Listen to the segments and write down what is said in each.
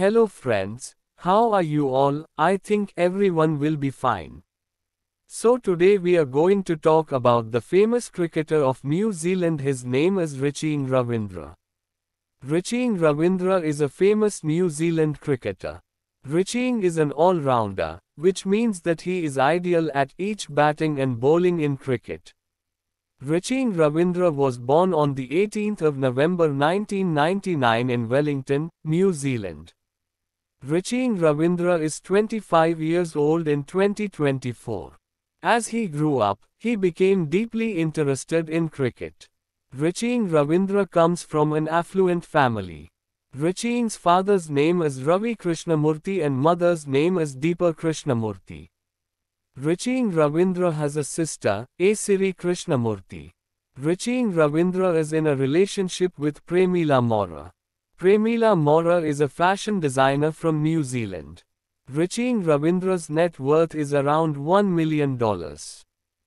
Hello friends, how are you all? I think everyone will be fine. So today we are going to talk about the famous cricketer of New Zealand. His name is Richie Ravindra. Richie Ravindra is a famous New Zealand cricketer. Richie is an all-rounder, which means that he is ideal at each batting and bowling in cricket. Richie Ravindra was born on the 18th of November 1999 in Wellington, New Zealand. Riching Ravindra is 25 years old in 2024. As he grew up, he became deeply interested in cricket. Riching Ravindra comes from an affluent family. Riching's father's name is Ravi Krishnamurti and mother's name is Deepa Krishnamurti. Riching Ravindra has a sister, Asiri Krishnamurti. Riching Ravindra is in a relationship with Premila Mora. Premila Mora is a fashion designer from New Zealand. Richeeng Ravindra's net worth is around $1 million.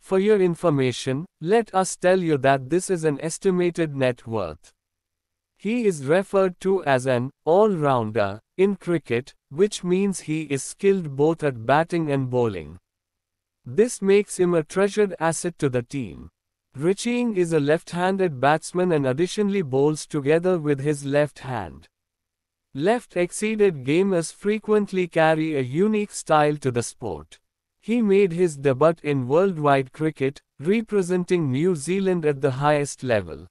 For your information, let us tell you that this is an estimated net worth. He is referred to as an all-rounder in cricket, which means he is skilled both at batting and bowling. This makes him a treasured asset to the team. Richie is a left-handed batsman and additionally bowls together with his left hand. Left-exceeded gamers frequently carry a unique style to the sport. He made his debut in worldwide cricket, representing New Zealand at the highest level.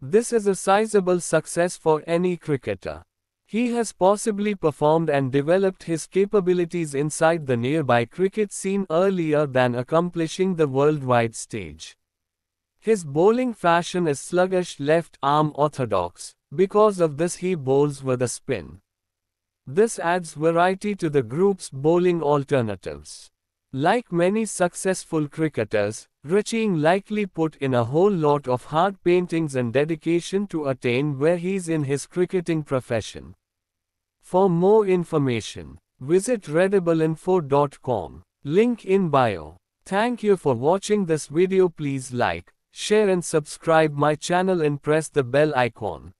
This is a sizable success for any cricketer. He has possibly performed and developed his capabilities inside the nearby cricket scene earlier than accomplishing the worldwide stage. His bowling fashion is sluggish left arm orthodox. Because of this he bowls with a spin. This adds variety to the group's bowling alternatives. Like many successful cricketers, Richie likely put in a whole lot of hard paintings and dedication to attain where he's in his cricketing profession. For more information, visit readableinfo.com. Link in bio. Thank you for watching this video please like, Share and subscribe my channel and press the bell icon.